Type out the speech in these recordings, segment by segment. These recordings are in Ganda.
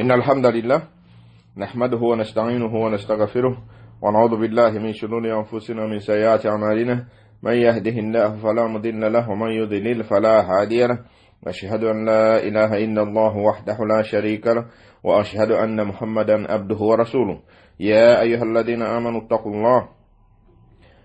إن الحمد لله نحمده ونستعينه ونستغفره ونعوذ بالله من شرور أنفسنا ومن سيئات أعمالنا من يهده الله فلا مضل له ومن يضلل فلا هادي له وأشهد أن لا إله إلا الله وحده لا شريك له وأشهد أن محمدا عبده ورسوله يا أيها الذين آمنوا اتقوا الله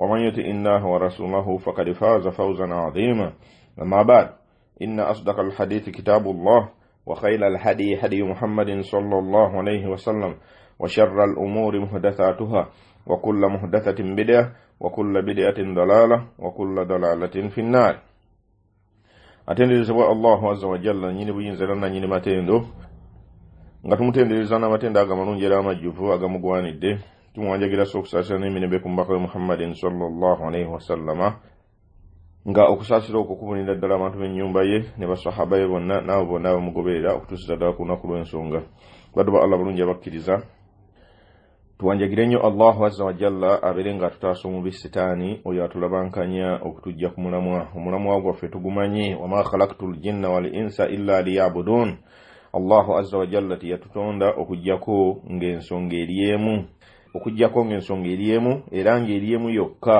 ومن يطع الله ورسوله فقد فاز فوزا عظيما أما بعد إن أصدق الحديث كتاب الله وخير الهدي هدي محمد صلى الله عليه وسلم وشر الأمور محدثاتها وكل محدثة بدعة وكل بدعة ضلالة وكل ضلالة في النار الله atenderezebwa allahu aza wajalla nyini buyinza era nanyini matendo nga tumutenderezana amatendo agamalungi era amajjuvu agamugwanidde tumo njagira okusaasira n'eminembe ku mbaka we muhammadin salllah alaihi wasallama ah. nga okusaasira okwo kubonera ddala abantu b'ennyumba ye ne basahaba ye bonna naabo bonna abamugoberera okutuusira ddala ku lunaku lw'ensonga baddu ba allah balungi abakkiriza tuwanjagire nnyo allah azza wajalla abeere nga atutaasa omubi sitaani oyo oh atulabankanya okutujja oh, ku ah. mulamwa omulamwa gwaffe tugumanyi wama khalaktu ljinna walinsa illa liyabudun allahu azza wajalla teyatutonda okugjako oh, ng'ensonga eri emu okujjako ng'ensonga eri emu era ng'eri emu yokka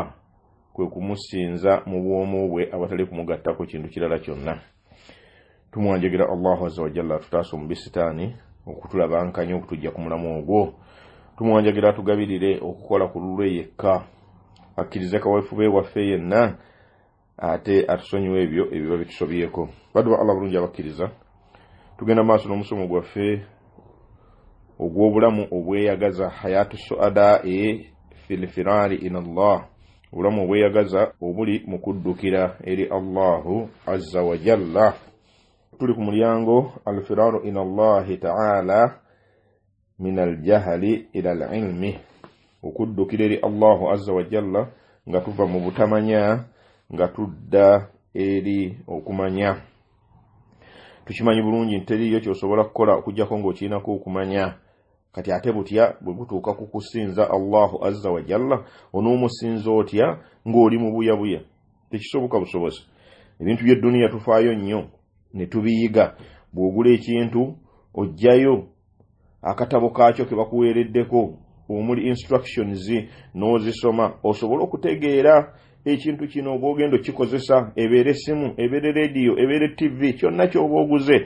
kwe kumusinza mu bwomu bwe abatali kumugattako kintu kirala kyonna tumwanjegera allahu aza wajalla atutaasa omubisitaani okutulaba nkanyi okutujja ku mulamu ogwo tumwanjagira atugabirire okukola ku lulwe yekka akkirize kaweefube waffe yenna ate atusonyiwa ebyo ebiba bitusobyeko badduba allah bulungi abakkiriza tugenda maaso n'omusomo gwaffe ogw'obulamu obweyagaza hayatu soada e filfirari inallah obulamu obweyagaza obuli mu kuddukira eri allahu azza wajalla tuli ku mulyango alfiraru inallahi taala min aljahali ila alilmi okuddukira eri allahu azza wajalla nga tuva mu butamanya nga tudda eri okumanya tukimanyi bulungi nteriyo kyosobola kukola okugjako ng'okirinako okumanya kati ate butya bwe butuuka ku kusinza allahu azza wajalla onoomusinza otya ng'oli mu buyabuya tekisoboka busobozi ebintu byedduniya tufaayo nnyo ne tubiyiga bw'ogula ekintu ojjayo akatabo kaakyo ke bakuweereddeko omuli instructions n'ozisoma osobole okutegeera ekintu kino oba ogenda okikozesa ebeere simu ebeere rediyo ebeere tivi kyonna ky'oba oguze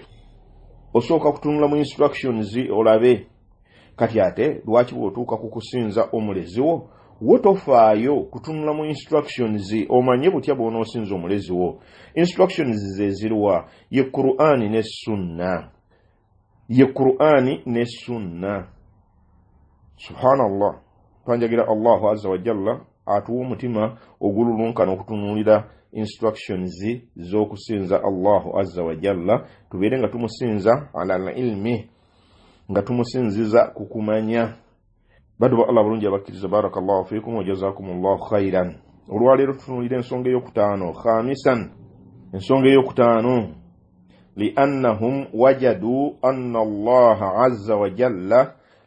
osooka kutunula mu instructions olabe kati ate lwaki bwotuuka ku kusinza omulezi wo wotofaayo kutunula mu instructions omanye butya bw'onoosinza omulezi wo instructions zeezirwa ye kuruani ne sunna ye kuruani ne sunna subhanallah twanjagira allahu aza wajalla atuwa omutima ogululunka n'okutunuulira instructions z'okusinza allahu aza wajalla tubeere nga tumusinza ala lilmi al nga tumusinziza kukumanya baddu ba allah bulungi abakkiriza barakallahu fikum wajazakum llahu khairan olwaleero tutunuulira ensonga eyokutaano khamisan ensonga eyokutaano liannahum wajadu anna allaha aza wajalla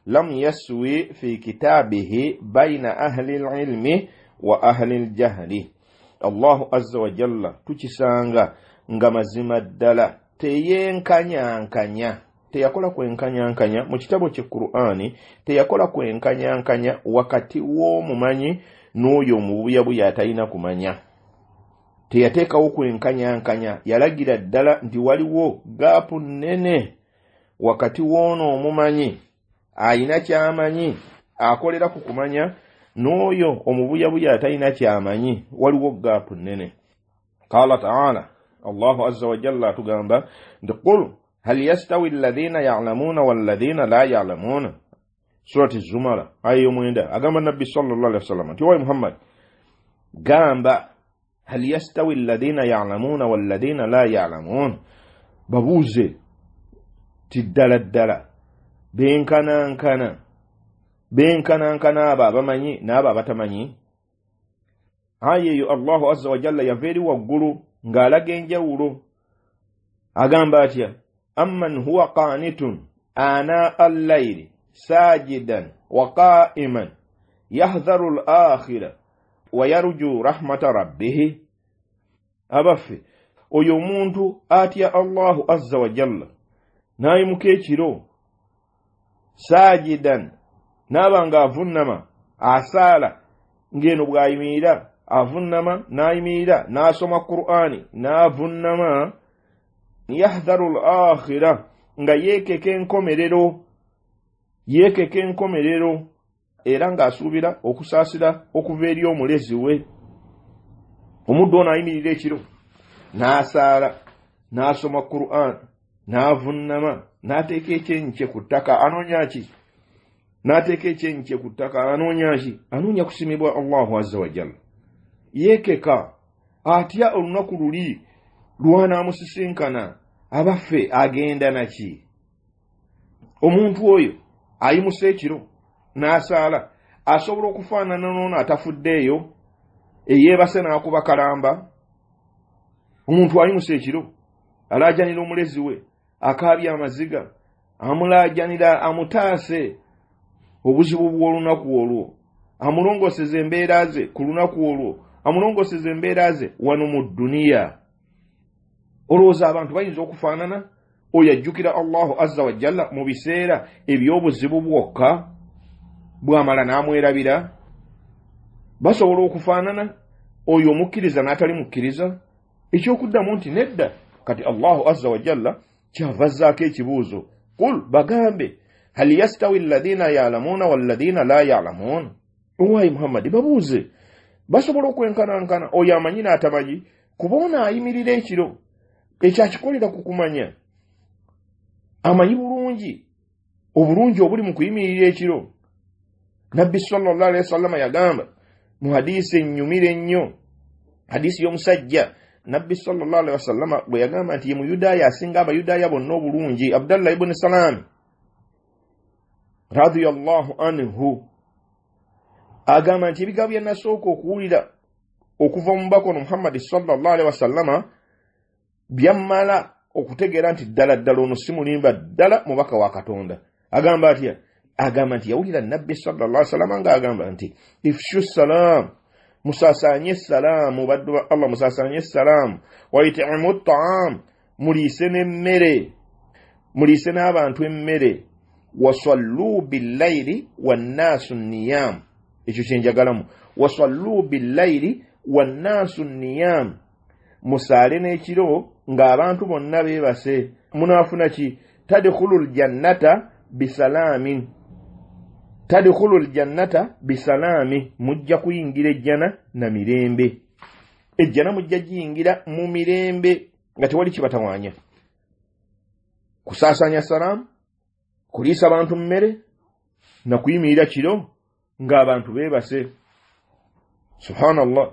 lam yaswi fi kitaabihi baina ahli lilmi wa ahli ljahli allahu aza wajalla tukisanga nga mazima ddala teyenkanyankanya teyakola kwenkanyankanya mu kitabo kye kuruani teyakola kwenkanyankanya wakati w'omumanyi n'oyo omububuyabuya atalina kumanya teyateekawo kwenkanyankanya yalagira ddala nti waliwo gaapu nnene wakati w'ono omumanyi ayina kyamanyi akolera ku kumanya n'oyo omubuyabuya atalina kyamanyi waliwo gaapu nnene qala taala allahu azza wajalla atugamba nti هل يستوي الذين يعلمون والذين لا يعلمون سورة الزمر أي mwenda agamba nabbi sallallahu alaihi wasallam nti muhammad gamba hal yastawi alladhina yalamuna walladhina la yalamun babuuze ti ddala ddala benkanankana benkanankana abo abamanyi n'abo abatamanyi aya eyo allahu azza wajalla yaveri eri waggulu ng'alaga enjawulo agamba atya Amman huu waqaanitun aanaa alaayi saajidaan waqaa iman yahadharu lahaahida wayarjuu rahmata rabbihi abafe. Oyo muntu atiwa Allahu aza wa jala naayi mukeekiroo saajidaan naaba avunama asaala nga enu bwa ayi naasoma qur'ani naavunama. yahdharu lakhira nga yeekeka enkomerero yeekeka enkomerero era ng'asuubira okusaasira okuva eri omulezi we omuddu ono ayimirira ekiro n'asaala n'asoma quran n'avunama n'ateeka ekyenyi kye ku ttaka anoonya ki n'ateeka ekyenyi kye ku ttaka anoonya ki anoonya kusimibwa allahu azza wajalla yeekeka atya olunaku luli lwanaamusisinkana abaffe agenda naki omuntu oyo ayimusa ekiro n'asaala asobola okufaanana noono atafuddeeyo eyeebase n'akuba kalamba omuntu ayimusa ekiro alaajanira omulezi we akaabya amaziga amulaajanira amutaase obuzibu bw'olunaku olwo amulongoseza embeera ze ku lunaku olwo amulongoseza embeera ze wano mu dduniya olowooza abantu bayinza okufaanana oyo ajjukira allahu azza wajjalla mu biseera eby'obuzibu bwokka bwamala n'amwerabira basobola okufaanana oyo omukkiriza n'atali mukkiriza ekyokuddamu nti nedda kati allahu azza wajjalla kyava zzaako ekibuuzo kul bagambe hal yastawi alladiina yalamuuna waalladiina la yalamuun owaayi muhammadi babuuze basobola okwenkanankana oyo amanyi n'atamanyi kuba ono ayimirira ekiro ekyakikolera kukumanya amanyi bulungi obulungi obuli mu kuyimirira ekiro nabbi salllah alihi wasallama yagamba mu hadiisi ennyumira ennyo hadiisi y'omusajja nabbi salllah alihi wasallama bwe yagamba nti ye muyudaaya asinga abayudaaya bonna obulungi abdallah ibuni salaami radiallahu anhu agamba nti ebigambo bye nasooka okuwulira okuva omubakono muhammadi salllah alihi wasallama byammala okutegeera nti ddala ddala ono si mulimba ddala mubaka wa katonda agamba atya agamba nti yawulira nabbi salla salama ngaagamba nti ifshu salaamu musaasaanye essalaamu baddu ba allah musaasaanye essalaamu waitimu taamu muliise n'emmere muliise n'abantu emmere wasalluu billayiri wannaasu niyaamu ekyo kyenjagalamu wasalluu billayiri wannaasu niyaamu musaale n'ekiro ng'abantu bonna beebase munaafuna ki tadkhulu ljannata bisalaamin tadkhulu ljannata bisalaami mujja kuyingira ejjana na mirembe ejjana mujja giyingira mu mirembe nga tewali kibatawaanya kusaasaanya salaamu kuliisa bantu mmere nakuyimirira kiro ng'abantu beebase subhanallah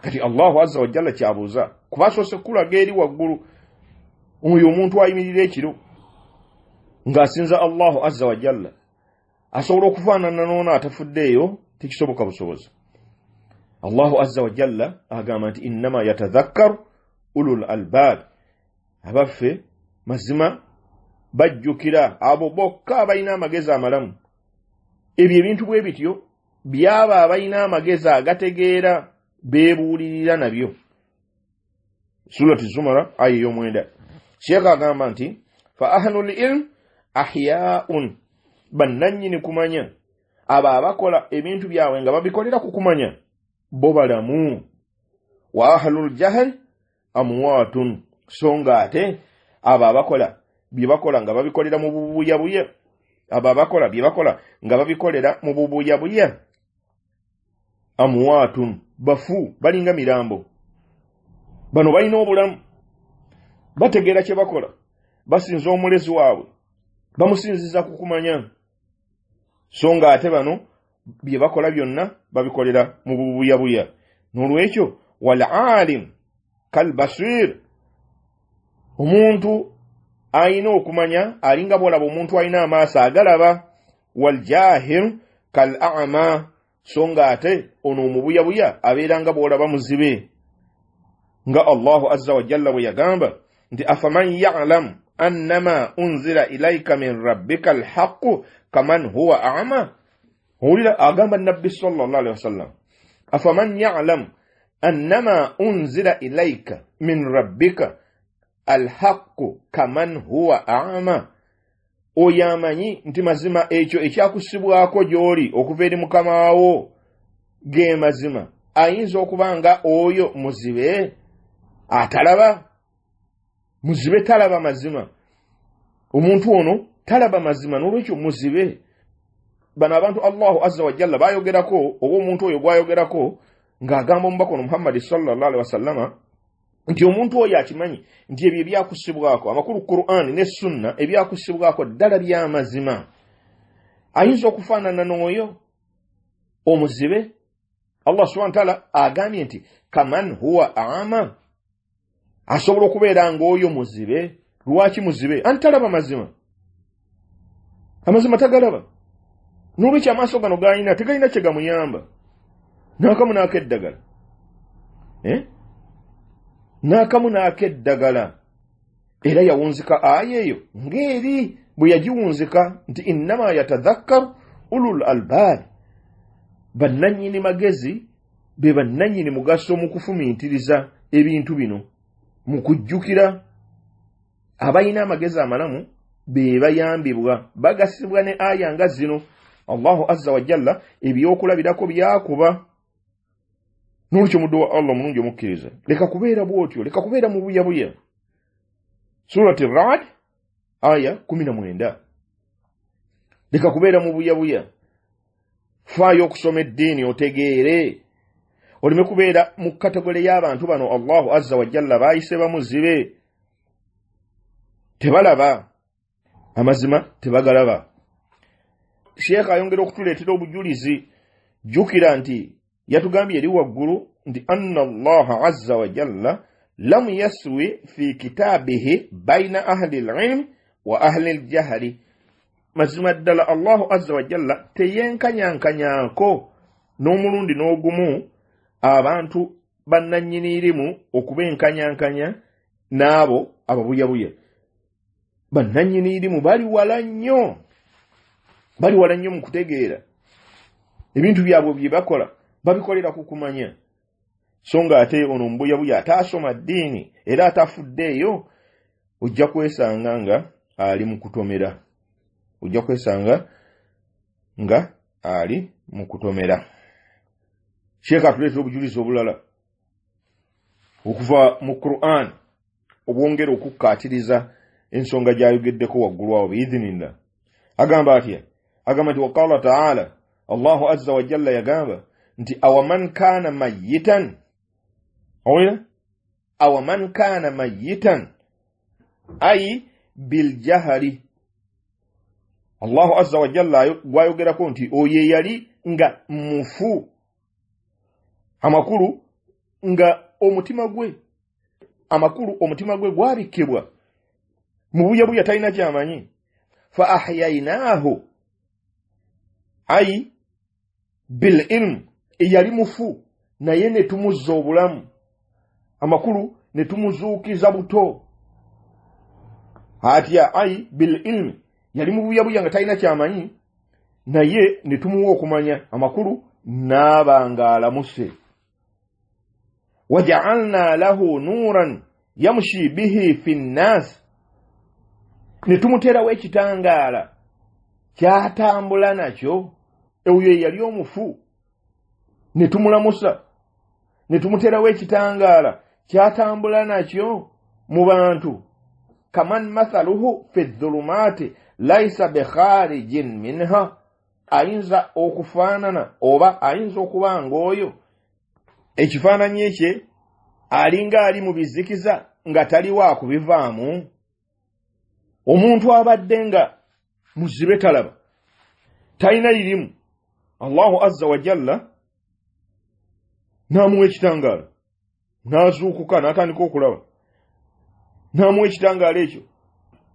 kati allahu azza wajalla kyabuuza kuba asoose kukulaga eri waggulu oyo omuntu ayimirira ekiro ng'asinza allahu azza wajalla asobola okufaanana noona atafuddeeyo tekisoboka busobozi allahu azza wajalla agamba nti innama yatadhakkaru ulul albaabi abaffe mazima bajjukira abo bokka abalina amagezi amalamu ebyo ebintu bwe bityo byaba abalina amagezi agategeera beebuulirira nabyo suratizumara ayi eyomwenda sheeka agamba nti fa ahlu lilm ahyaun bannanyini kumanya abo abakola ebintu byabwe nga babikolera ku kumanya bo balamu wa ahlu ljahali amuwaatun so nga ate abo abakola bye bakola nga babikolera mu bubuyabuya abo abakola bye bakola nga babikolera mu bubuyabuya amuwaatun bafu balinga mirambo bano balina obulamu bategeera kye bakola basinza omulezi waabwe bamusinziza kukumanya so nga ate bano bye bakola byonna babikolera mu bubuyabuya n'olwekyo walalimu kalbasir omuntu ayina okumanya alinga bwolaba omuntu alina amaaso agalaba waljahiru kal ama so ng'ate ono buya abeera nga bw'olaba muzibe nga allahu azza wajalla bwe yagamba nti afaman yalamu annama unzira ilaika min rabbika alhaqu kaman huwa ama owulira agamba nabbi salllahalihi wasallam afaman yalamu annama unzira ilaika min rabbika alhaqu kaman huwa ama oyo amanyi nti mazima ekyo ekyakusibwako gy'oli okuva eri mukama wo ge mazima ayinza okuba nga oyo muzibe atalaba muzibe talaba mazima omuntu ono talaba mazima n'olwekyo muzibe bano abantu allahu azza wajjalla baayogerako oba omuntu oyo gwayogerako ng'agamba omubaka ono muhammadi sallallah alihi wasallama nti omuntu oyo akimanyi nti ebyo ebyakusibwako amakulu quran ne sunna ebyakusibwako ddala byamazima ayinza okufaanana n'oyo omuzibe allah subhana taala agambye nti kaman huwa ama asobola okubeera ngaoyo muzibe lwaki muzibe anti talaba mazima amazima tagalaba nolwekyo amaaso gano galina tegalina kyegamuyamba nakamu naako eddagala eh? n'akamu n'aka eddagala era yawunzika aya eyo ng'eri bwe yagiwunzika nti innama yatadhakkaru ulul albaari bannannyini magezi be bannannyini mugaso mu kufumiitiriza ebintu bino mu kujjukira abalina amagezi amalamu be bayambibwa bagasibwa ne aya nga zino allahu azza wajalla ebyokulabirako byakuba nolwekyo omuddu wa allah omulungi omukkiriza leka kubeera bwotyo leka kubeera mu buyabuya surat rad aya 19 leka kubeera mu buyabuya faayo okusoma eddiini otegeere oleme kubeera mu kategole y'abantu bano allahu azza wajalla baayise bamuzibe tebalaba amazima tebagalaba sheekha ayongera okutuleetera obujulizi jjukira nti yatugambye eri waggulu nti anna allaha azza wajalla lam yaswi fi kitaabihi baina ahli lilmi wa ahli ljahali mazima ddala allahu azza wajalla teyenkanyankanyaako n'omulundi n'ogumu abantu bannanyiniirimu okuba enkanyankanya n'abo ababuyabuya bannanyiniirimu bali wala nnyo bali wala nnyo mu kutegeera ebintu byabwe bye bakola babikolera ku kumanya so nga ate ono omubuyabuya ataasoma ddiini era atafuddeeyo ojja kwesanga nga ali mu kutomera ojja kwesanga nga ali mu kutomera sheeka tuleetera obujulizi obulala okuva mu quran obwongera okukkaatiriza ensonga gy'ayogeddeko waggulu awo beidhinillah agamba atya agamba nti waqala taala allahu azza wajalla yagamba nti awaman kaana mayitan owulira awaman kaana mayitan ayi biljahari allahu azza wajalla gwayogerako nti oyo eyali nga mufu amakulu nga omutima gwe amakulu omutima gwe gwabikkibwa mu buyabuya talina kyamanyi fa ahyainaahu ayi bil ilimu eyali mufu naye ne tumuzza obulamu amakulu ne tumuzuukiza buto atya ai bil ilimi yali mubuyabuya nga talina kyamanyi naye ne tumuwa okumanya amakulu n'aba nga alamuse wajaalna lahu nuuran yamushi bihi fi nnaasi ne tumuteerawo ekitangaala kyatambula nakyo oyo eyali omufu ne tumulamusa ne tumuterawo ekitangaala kyatambula nakyo mu bantu kaman mathaluhu fi dhulumaati laisa bekharijin minha ayinza okufaanana oba ayinza okuba ngaoyo ekifaananyi ekye alinga ali mu bizikiza nga taliwo akubivaamu omuntu abadde nga muzibe talaba talina lirimu allahu azza wajalla n'amuwa ekitangaala n'azuukuka n'atandika okulaba n'amuwa ekitangaala ekyo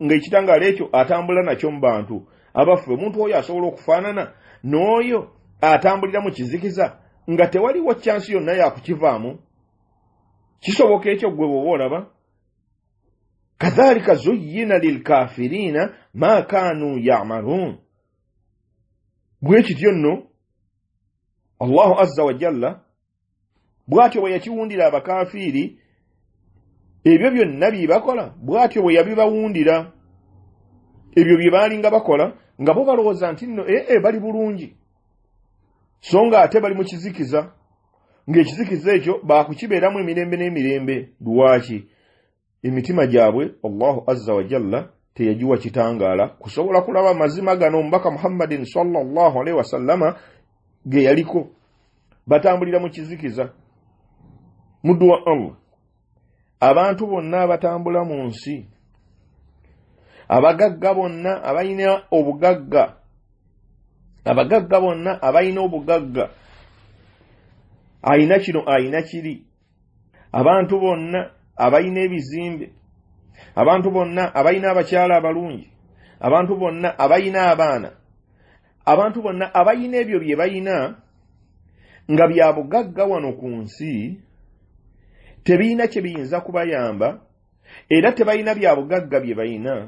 ngaekitangaala ekyo atambula nakyo mu bantu abaffe omuntu oyo asobola okufaanana n'oyo atambulira mu kizikiza nga tewaliwo kyansi yonna yakukivaamu kisoboka ekyo ggwe bwoba olaba kadhalika zuyina lilkafiriina ma kaanu yamaluun bwe kityo nno allahu azza wa jalla bw'atyo bwe yakiwundira abakafiiri ebyo byonna byebakola bw'atyo bwe yabibawundira ebyo bye baalinga bakola nga bo balowooza nti nno ee eh, eh, bali bulungi so nga ate bali mu kizikiza ng'ekizikiza ekyo baakukibeeramu emirembe n'emirembe lwaki emitima gyabwe allahu azza wajalla teyagiwa kitangaala kusobola kulaba amazima gano omubaka muhammadin sallaalihi wasallama ge yaliko batambulira mu kizikiza muddu wa allah abantu bonna abatambula mu nsi abagagga bonna abalina obugagga abagagga bonna abalina obugagga ayina kino ayina kiri abantu bonna abalina ebizimbe abantu bonna abalina abakyala abalungi abantu bonna abalina abaana abantu bonna abalina ebyo bye balina nga bya bugagga wano ku nsi tebiyina kye biyinza kubayamba era tebalina bya bugagga bye balina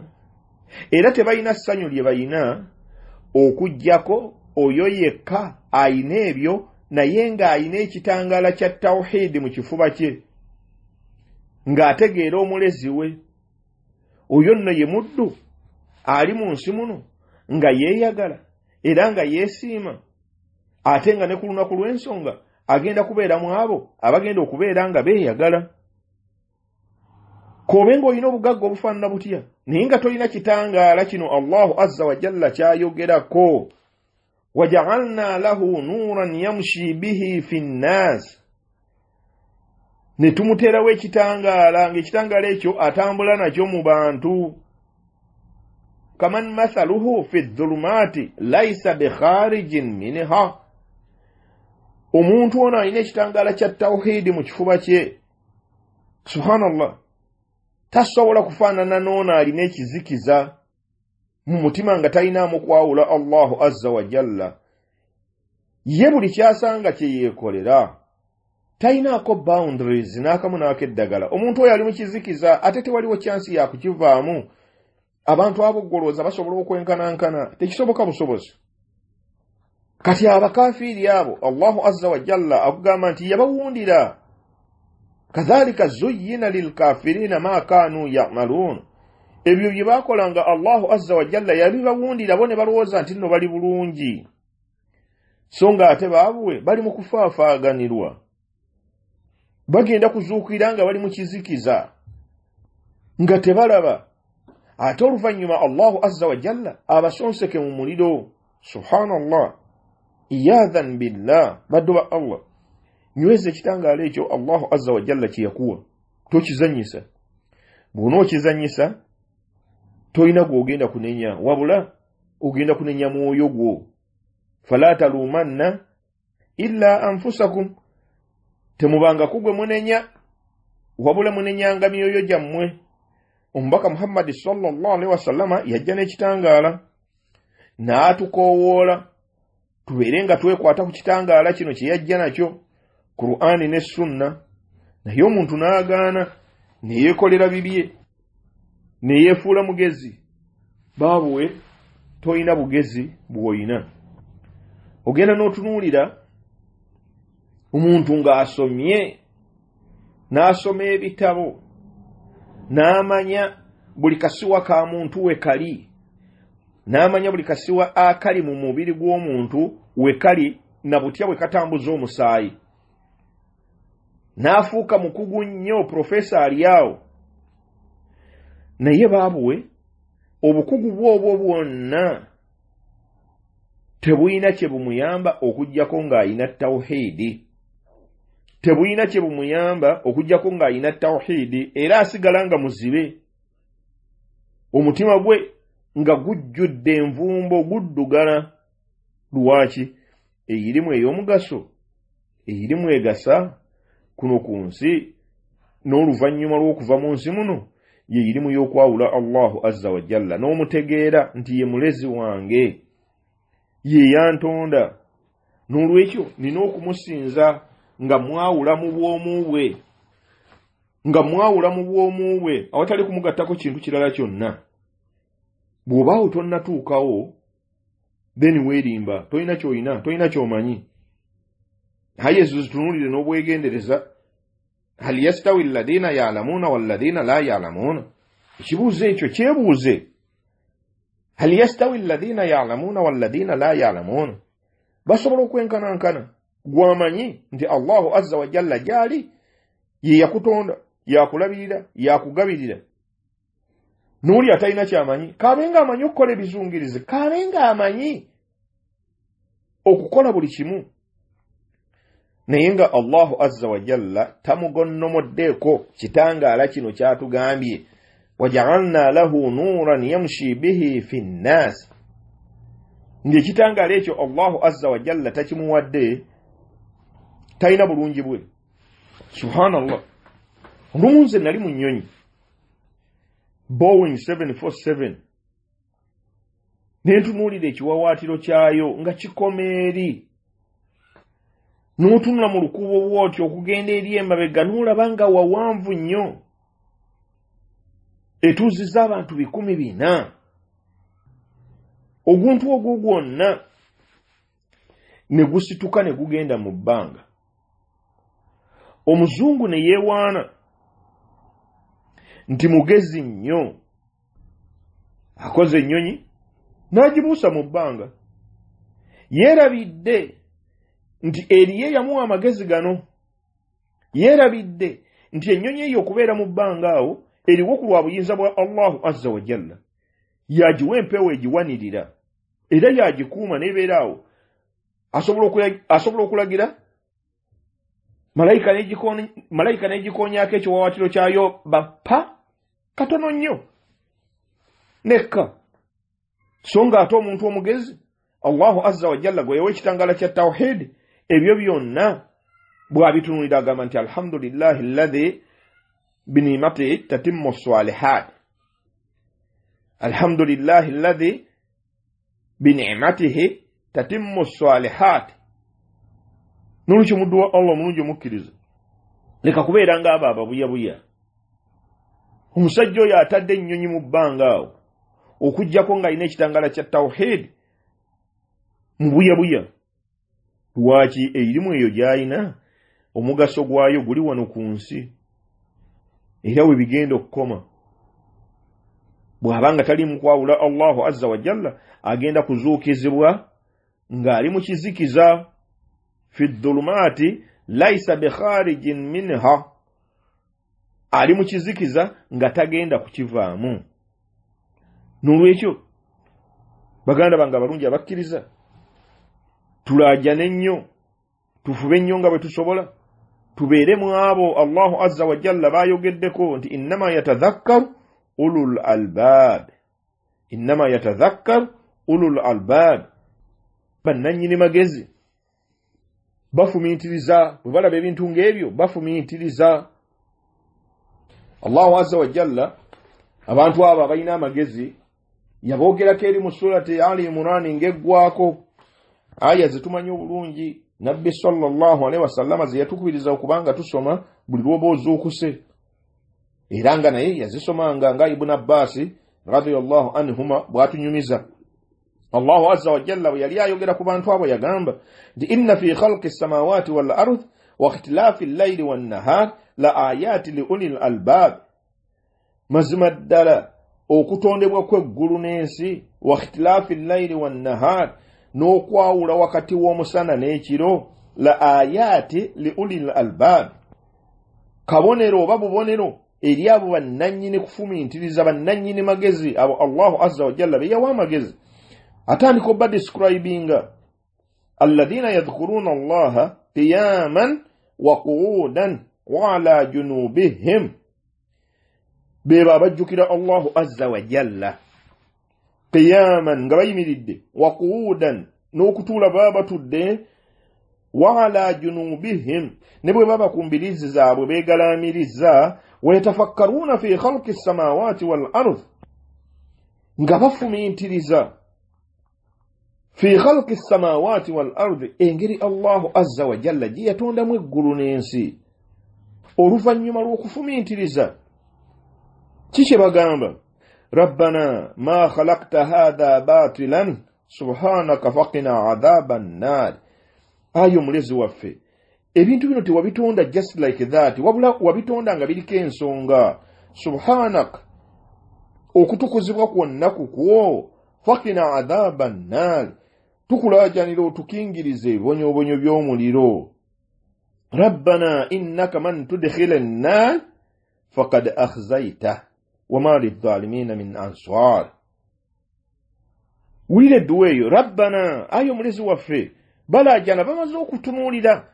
era tebalina ssanyu lye balina okuggyako oyo yekka ayina ebyo naye ng'ayina ekitangaala kya tawhidi mu kifuba kye ng'ategeera omulezi we oyo nno ye muddu ali mu nsi muno nga yeeyagala era nga yeesiima ate nga ne ku lunaku lw'ensonga agenda kubeera mu abo abagenda okubeera nga beeyagala kobenga olina obugagga obufaanana butya naye nga tolina kitangaala kino allahu azza wajalla kyayogerako wajaalna lahu nuuran yamshi bihi fi nnaasi ne tumuteerawo ekitangaala ngaekitangaala ekyo atambula nakyo mu bantu kaman mathaluhu fi dhulumaati laisa bikharijin minha omuntu ono alina ekitangala kya tawhidi mu kifuba kye subhanallah tasobola kufaanana noono alina ekizikiza mu mutima nga talinaamu kwawula allahu azza wajalla ye buli kyasanga kye yeekolera talinaako boundaries n'akamu naako eddagala omuntu oyo ali mu kizikiza ate tewaliwo kyansi yaakukivaamu abantu aboggolooza basobola okwenkanankana tekisoboka busobozi kati abakafiiri abo allahu azza wajalla akugamba nti yabawundira kadhalika zuyina lilkafiriina ma kanu yamaluun ebyo bye bakolanga allahu azza wajalla yabibawundira bo ne balowooza nti nno bali bulungi so nga ate baabwe bali mu kufaafaaganirwa bagenda kuzuukira nga bali mu kizikiza nga tebalaba ate oluvannyuma allahu azza wajalla abasonseke mu muliro subhanallah iyadhan billah baduwa allah nyweza ekitangaala ekyo allahu azza wajalla kyeyakuwa tokizanyisa bwonaokizanyisa tolina gweogenda kunenya wabula ogenda kunenya mwoyo gwo fala talumanna illa anfusakum temubangaku gwe munenya wabula munenyanga myoyo gyammwe omubaka muhammadi sallallahu alaihi wasallama yajja n'ekitangaala n'atukoowoola na tubeere nga twekwata ku kitangaala kino kye yajja nakyo kuruani ne sunna naye omuntu n'agaana neyeekolera bibye neyeefuula mugezi baabuwe toyina bugezi bw'oyina ogenda n'otunuulira omuntu ng'asomye n'asoma ebitabo n'amanya buli kasiwa ka muntu we kali n'amanya buli kasiwa akali mu mubiri gw'omuntu wekali na butya bwe katambuza omusaayi n'afuuka mukugu nnyo profesa aliawo naye baabuwe obukugu bwobwo bwonna tebulina kye bumuyamba okugjako ng'ayina tawhidi tebulina kye bumuyamba okugjako ng'ayina tawhidi era asigala nga muzibe omutima gwe nga gujjudde envumbo guddugala lwaki eyirimu ey'omugaso eyirimu egasa kuno ku nsi n'oluvannyuma lw'okuva mu nsi muno yeyirimu y'okwawula allahu azza wajalla n'omutegeera nti ye mulezi wange yeyantonda n'olwekyo nina okumusinza nga mwawula mu bwomu bwe nga mwawula mu bwomu bwe awatali kumugattako kintu kirala kyonna bw'obaawo tonnatuukawo then weerimba tolina kyoyina tolina kyomanyi aye ezo zitunuulire n'obwegendereza hal yastawi lladiina yaalamuuna walladiina la yaalamuuna ekibuuzo ekyo kyebuuze hal yastawi lladiina yaalamuuna walladiina la yaalamuuna basobola okwenkanankana gwamanyi nti allahu azza wajalla gyali ye yakutonda yakulabirira yakugabirira n'oli atalina kyamanyi kaabenga amanyi okukola ebizungirizi kaabenga amanyi okukola buli kimu naye nga allahu azza wajalla tamugonnomoddeeko kitangaala kino kyatugambye wajaalna lahu nuuran yamshi bihi fi nnaasi ng'ekitangaala ekyo allahu azza wajalla takimuwadde talina bulungi bwe subhanallah olumunze nali mu nnyonyi boeing 747 nentunuulira ekiwawaatiro kyayo nga kikoma eri n'otunula mu lukuubo bwotyo okugenda eri emabega n'olaba nga wawanvu nnyo etuuziza abantu bikumi bina oguntu ogwo gwonna ne gusituka ne gugenda mu bbanga omuzungu ne yeewaana nti mugezi nnyo akoze ennyonyi n'agibuusa mu bbanga yeerabidde nti eriye yamuwa amagezi gano yeerabidde nti ennyonyi eyo okubeera mu bbanga awo eriwo ku lwa buyinza bwa allahu azza wajalla yagiwa empewo egiwanirira era yagikuuma n'ebeera awo asobola okulagira malayika n'egikoonyaako ekiwawatiro kyayo bapa katono nnyo nekka so nga ate omuntu omugezi allahu azza wajalla gweyawa ekitangala kya tawhid ebyo byonna bwabitunulira agamba nti alhamdulilahi lahi binimati tatimmu salihat alhamdulilahi lahi binimatihi tatimmu salihat nolukimuddu wa allah omulungi omukkiriza leka kubeera ngaabo ababuyabuya omusajja oyo atadde ennyonyi mu bbanga awo okugjako ng'alina ekitangala kya tawhid mu buyabuya lwaki erimu eyo gy'alina omugaso gwayo guli wano ku nsi era we bigenda okukoma bw'aba nga tali mukwawula allahu azza wajalla agenda kuzuukizibwa ng'ali mu kizikiza fi dhulumaati laisa bekharijin minha ali mu kizikiza nga tagenda kukivaamu n'olwekyo baganda bange abalungi abakkiriza tulaajane ennyo tufube ennyo nga bwe tusobola tubeere mu abo allahu azza wajalla baayogeddeko nti innama yatahakkaru ulul albaabi innama yatahakkaru ulul albaabi bannannyini magezi bafumiitiriza bwe balaba ebintu ng'ebyo bafumiitiriza allahu aza wajalla abantu abo abalina amagezi yaboogerako eri mu surati ali imurani ngaeggwako aya zitumanyi obulungi nabbi salllahalihi wasallama zeyatukubiriza okubanga tusoma buli lwoba ozuukuse era nga naye yazisomanga nga ibuni abbaasi radiallahu anhuma bwatunyumiza allahu aza wajalla bwe yali ayogera ku bantu abo yagamba nti inna fi khalqi samawaati wal ardi wa ikhtilaafi llaili wannahaari la ayaati li uli l albab mazima ddala okutondebwa kweggulu n'ensi wa khitilaafu llayiri wannahaar n'okwawula wakati w'omusana n'ekiro la ayaati li uli l albaab kabonero oba bubonero eri abo bannannyini kufumintiriza bannannyini magezi abo allahu azza wajalla beyawa amagezi atandika oba disikuraibinga alladhina yadhukuruuna allaha qiyaman wa quudan waala junubihim beebo abajjukira allahu azza wajalla qiyaman nga bayimiridde wakuudan n'okutuula baba batudde waala junubihim ne bwe baba ku mbirizi zaabwe beegalaamiriza wayatafakkaruuna fi khalqi samawaati wal ard nga bafumintiriza fi khalqi samawaati wal ardi engeri allahu azza wajalla gye yatondamu eggulu n'ensi oluvannyuma lw'okufumiitiriza ki kye bagamba rabbana ma khalakta hatha batilan subhanaka faqina adhaba annaari ayi omulezi waffe ebintu bino tewabitonda just like that wabula wabitonda nga biriko ensonga subhanaka okutukuzibwa kwonna ku kwo fakina adhaba annaari tukulajanira otukingiriza ebibonyoobonyo by'omuliro ربنا إنك من تدخل النار فقد أخزيته وما للظالمين من أنصار wulira edduwa eyo rabbana ayi omulezi waffe balajana bamaze okutunuulira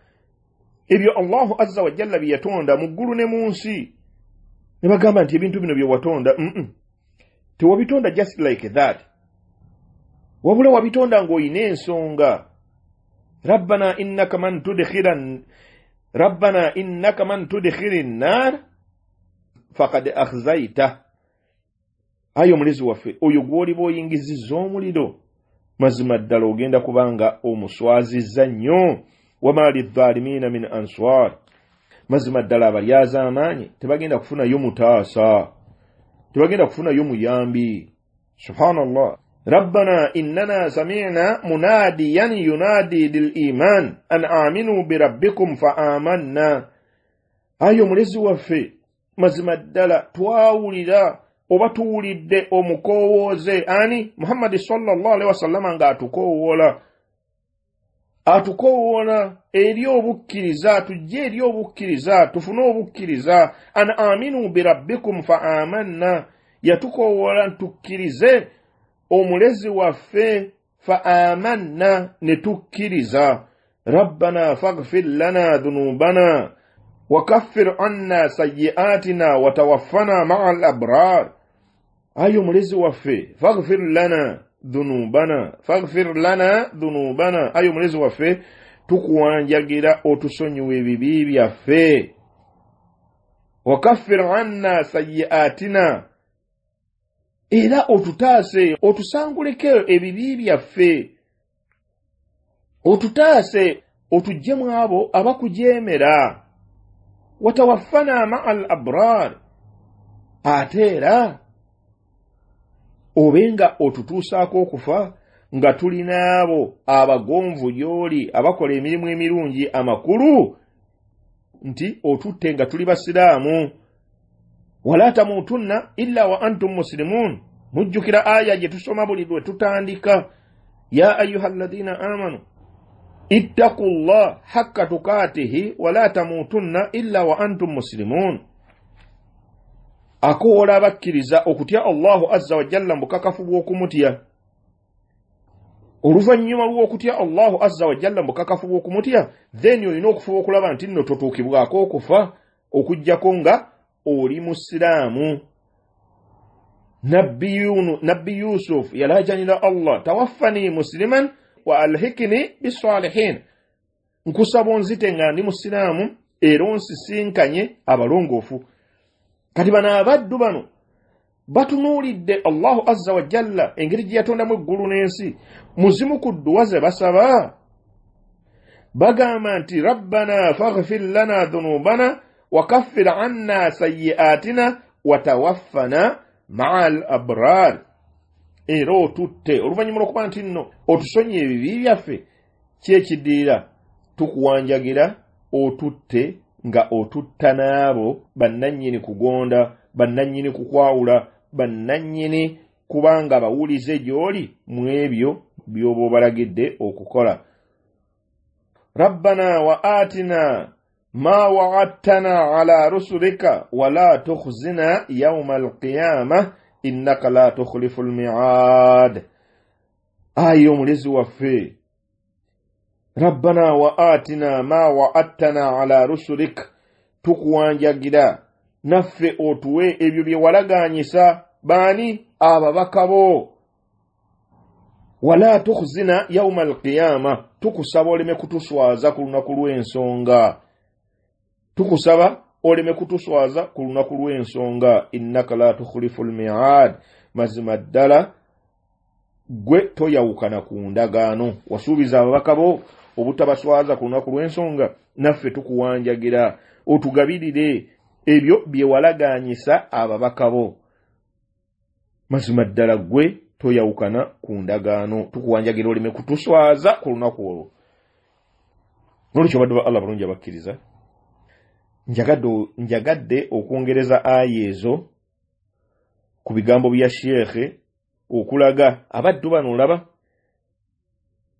ebyo allahu azza wajalla bye yatonda mu ggulu ne mu nsi ne bagamba nti ebintu bino bye watonda tewabitonda just like that wabula wabitonda ng'oyina ensonga rabbana innaka man tudkhira ربنا إنك من تدخل النار فقد أخزيته ayo mulezi waffe oyo gw'oliba oyingizizza omuliro mazima ddala ogenda kubanga omuswazizza nnyo wama lizalimiina min answar mazima ddala abalyaza amaanyi tebagenda kufunayo mutaasa tebagenda kufunayo muyambi subhanallah ربنا إننا سمعنا مناديا ينادي للإيمان أن آمنوا بربكم فآمنا أيوم رزوا في مزمدلا تواولدا وبتولد أمكووزي أني محمد صلى الله عليه وسلم أنك أتكوولا atukowola eri obukkiriza tujje eri obukkiriza tufune obukkiriza an aminu birabbikum fa amanna yatukowola tukkirize omulezi waffe fa amanna ne tukkiriza rabbana fagfir lana dhunubana wakaffir anna sayi'atina watawaffana maa al abrar ayi omulezi waffe fagfir lana dhunubana faghfir lana dhunubana ayi omulezi waffe tukuwanjagira otusonyiwa ebibi byaffe wakaffir anna sayi'atina era otutaase otusangulekeyo ebibi byaffe otutaase otuggyemu abo abakujeemera watawaffana maa al abrar ate era obenga otutuusaako okufa nga tulina abo abagonvu gy'oli abakola emirimu emirungi amakulu nti otutte nga tuli basiraamu wala tamuutunna illa wa antum musilimuun mujjukira aya gye tusoma buli lwe tutandika ya ayuha allazina amanu ittaku llah hakka tukaatihi wala tamuutunna illa wa antum musilimuun akoola abakkiriza okutya allahu azza wajalla mubukakafu bw'okumutya oluvannyuma lw'okutya allahu azza wajalla mubukakafu bw'okumutya then olina okufuba okulaba nti nno totuukibwako okufa okugjako nga oli musiraamu nabbi yusuf yalajanira allah tawaffani musiriman wa alhikini bisalihin nkusaba onzite nga ndi musiraamu era onsisinkanye abalongoofu kati bano abaddu bano batunuulidde allahu azza wajalla engeri gye yatondamu eggulu n'ensi muzimu ku dduwa ze basaba bagamba nti rabbana faghfir lana dhunubana wakaffir anna sayiatina watawaffana maa al abrar era otutte oluvannyuma lwokuba nti nno otusonyi ebibi byaffe kyekiddirira tukuwanjagira otutte nga otutta n'abo bannannyini kugonda bannannyini kukwawula bannannyini kubanga bawulize gy'oli mu ebyo by'oba obalagidde okukola rabbana wa atina ما وعدتنا على رسلك ولا تخزنا يوم القيامة إنك لا تخلف الميعاد أيوم رزوة في ربنا وآتنا ما وعدتنا على رسلك تقوان جاقدا نفي أوتوي إبيو بي ولقا نسا باني آبا بكبو ولا تخزنا يوم القيامة تكسبو لمكتوسوا زكو نكلوين سونغا tukusaba oleme kutuswaza ku lunaku lw'ensonga innaka la tukhulifu lmiad mazima ddala gwe toyawukana ku ndagaano wasuubiza ababaka bo obutabaswaza ku lunaku lw'ensonga naffe tukuwanjagira otugabirire ebyo bye walagaanyisa ababaka bo mazima ddala gwe toyawukana ku ndagaano tukuwanjagira oleme kutuswaza ku lunaku olwo nolwekyo badde ba allah balungi abakkiriza njagadde okwongereza ayi ezo ku bigambo bya sheekhe okulaga abaddu bano olaba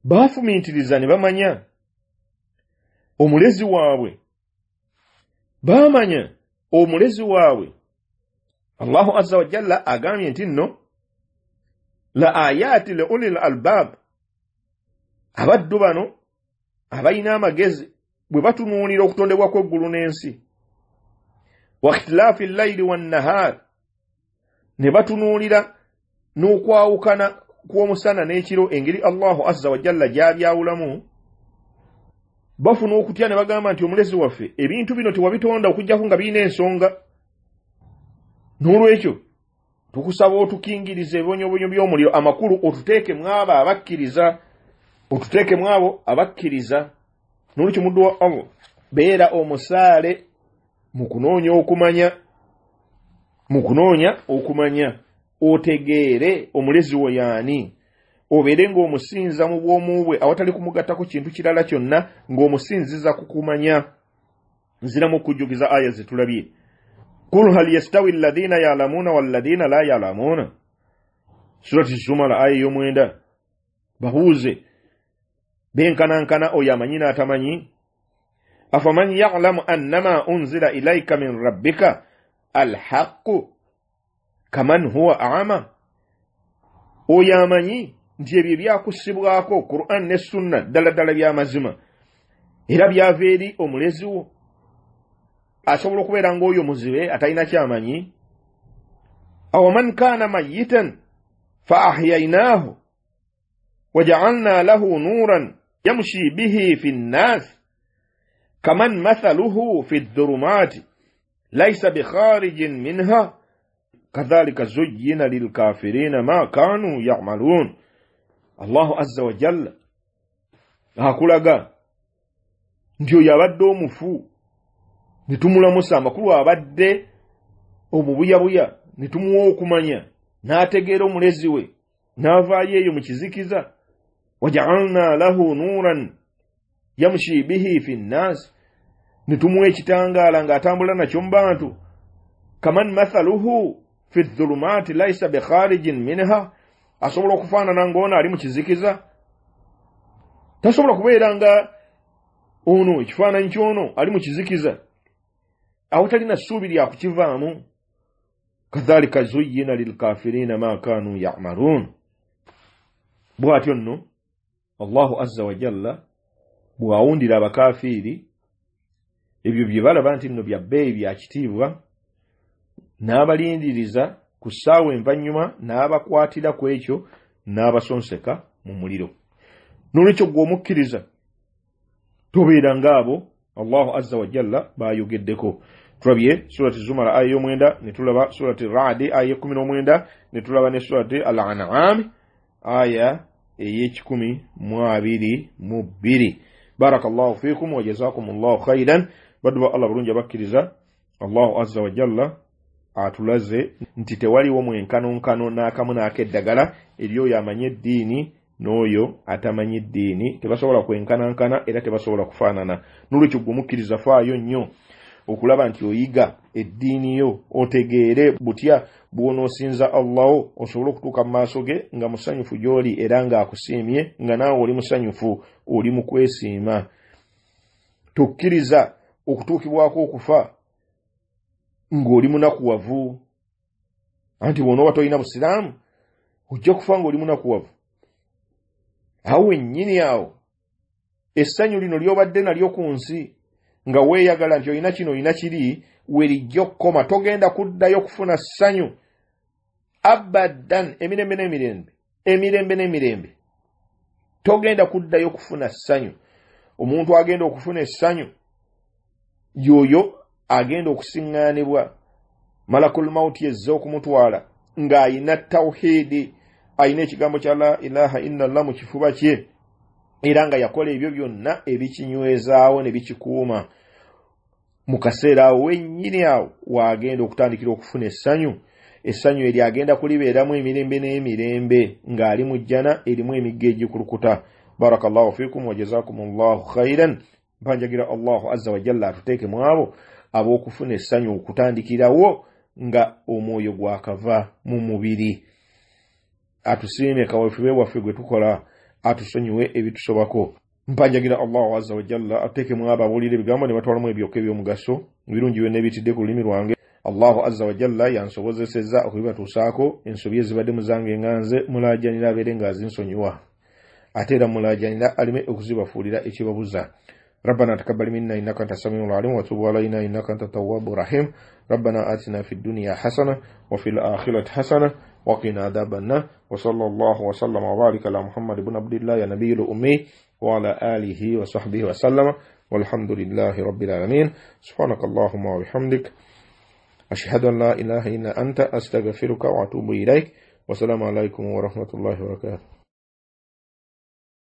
baafumiitiriza ne bamanya omulezi waabwe baamanya omulezi waabwe allahu azza wajalla agambye nti nno la ayaati li uli l albaab abaddu bano abalina amagezi bwe batunuulira okutondebwa kweggulu n'ensi wa ikhtilaafi llayiri wannahaar ne batunuulira n'okwawukana kw'omusana n'ekiro engeri allahu azza wajalla gy'abyawulamu bafuna okutya ne bagamba nti omulezi waffe ebintu bino tewabitonda okugjaku nga birina ensonga n'olwekyo tukusaba otukingiriza ebibonyobonyo by'omuliro amakulu otuteekemu abo abakkiriza otuteekemu abo abakkiriza n'olukimuddu wa allah beera omusaale mu kunoonya okumanya mu kunoonya okumanya otegeere omulezi wo yaani obeere ng'omusinza mu bwomu bwe awatali kumugattako kintu kirala kyonna ng'omusinziza kukumanya nziramu okujjukiza aya zetulabye kul hal yastawi lladhina yalamuuna walladhina la yalamuuna surati zumala aya ey'omwenda babuuze benkanankana oyo amanyi n'atamanyi afaman yalamu annama unzira ilaika min rabbika alhaqu kaman huwa ama oyo amanyi nti ebyo byakusibwako quran ne sunna ddala ddala byamazima era byava eri omulezi wo asobola okubeera ngaoyo muzibe atalina kyamanyi awaman kana mayitan fa ahyainaahu wajaalna lahu nuuran يمشي به في الناس كمن مثله في الظلمات ليس بخارج منها كذلك زين للكافرين ما كانوا يعملون الله عز وجل هاكولاغا ndyo yabadde omufu ne tumulamusa amakulu abadde omubuyabuya ne tumuwa okumanya n'ategeera omulezi we n'avaayo eyo mu kizikiza wajaalna lahu nuran yamshi bihi fi nnasi nitumuwa ekitangaala ng'atambula nakyo mu kaman mathaluhu fi dhulumaati laisa bikharijin minha asobola okufaanana ng'ono ali mu tasobola kubeera ono ekifaananyi kyono ali mu kizikiza awo talina ssuubi lya kukivaamu kadhalika zuyina lilkafirina ma kanu yamaluun bw'atyo nno allahu azza wajalla bwawundira abakafiiri ebyo bye balaba nti nno bya bbeeyi byakitiibwa n'abalindiriza ku ssaawa envanyuma n'abakwatira ku ekyo n'abasonseka mu muliro n'olwekyo gw'omukkiriza tobeera ngaabo allahu azza wajalla baayogeddeko tulabye surati zumara aya y'omwenda ne tulaba surati raadi aya y'ekumi n'omwenda ne tulaba ne surati al anaami aya eyekikumi mu abiri mu bbiri barakallahu fikum wajazakum llahu khairan badduba allah bulungi abakkiriza allahu azza wajalla atulaze nti tewaliwo mwenkanonkano n'akamu n'ako eddagala eryoyo amanye eddiini n'oyo atamanyi eddiini tebasobola kwenkanankana era tebasobola kufaanana n'olwekyo gwe omukkiriza faayo nnyo okulaba nti oyiga eddiini yo otegeere butya bw'onoosinza allahwo osobole okutuuka mu maaso ge nga musanyufu gy'oli era ng'akusiimye nga naawe oli musanyufu oli mu kwesiima tokkiriza okutuukibwako okufa ng'oli munakuwavu anti bwonooba tolina busiraamu ojja kufa ng'oli munakuwavu awo wennyini awo essanyu lino ly'obadde nalyo ku nsi nga weeyagala nti olina kino olina kiri werijja okukoma togenda kuddayo okufuna ssanyu abaddan emirembe n'emirembe emirembe n'emirembe togenda kuddayo okufuna ssanyu omuntu agenda okufuna essanyu yoyo agenda okusiŋŋaanibwa malakulmauti ezza okumutwala ng'ayina tawhidi ayina ekigambo kya la ilaha ina llah mu kifuba kye era nga yakola ebyo byonna ebikinywezaawo ne bikikuuma mu kaseera awo wennyini awo waagenda okutandikira okufuna essanyu essanyu eri agenda kulibeeramu emirembe n'emirembe ng'ali mu jjana erimu emigga egikulukuta barakallahu fikum wajazakumllahu khairan banjagira allahu azza wajalla atuteekemu abo ab'okufuna essanyu okutandikirawo nga omwoyo gwakava mu mubiri atusiime kaweefube waffe gwe tukola atusonyiwe ebitusobako mpanjagira allah aza wajalla ateekemu ababuulira ebigambo ne batwalamu ebyoka ebyomugaso ebirungi byonna ebitidde ku lulimi lwange allahu aza wajalla yansobozeseza okubibatuusaako ensobi ezibadde muzange nga nze mulaajanira abeere ng'azinsonyiwa ate era mulaajanira aleme okuzibafuulira ekibabuza ربنا تقبل منا إنك أنت السميع العليم وتوب علينا إنك أنت التواب الرحيم ربنا آتنا في الدنيا حسنة وفي الآخرة حسنة وقنا عذاب النار وصلى الله وسلم وبارك على محمد بن عبد الله النبي الأمي وعلى آله وصحبه وسلم والحمد لله رب العالمين سبحانك اللهم وبحمدك أشهد أن لا إله إلا أنت أستغفرك وأتوب إليك والسلام عليكم ورحمة الله وبركاته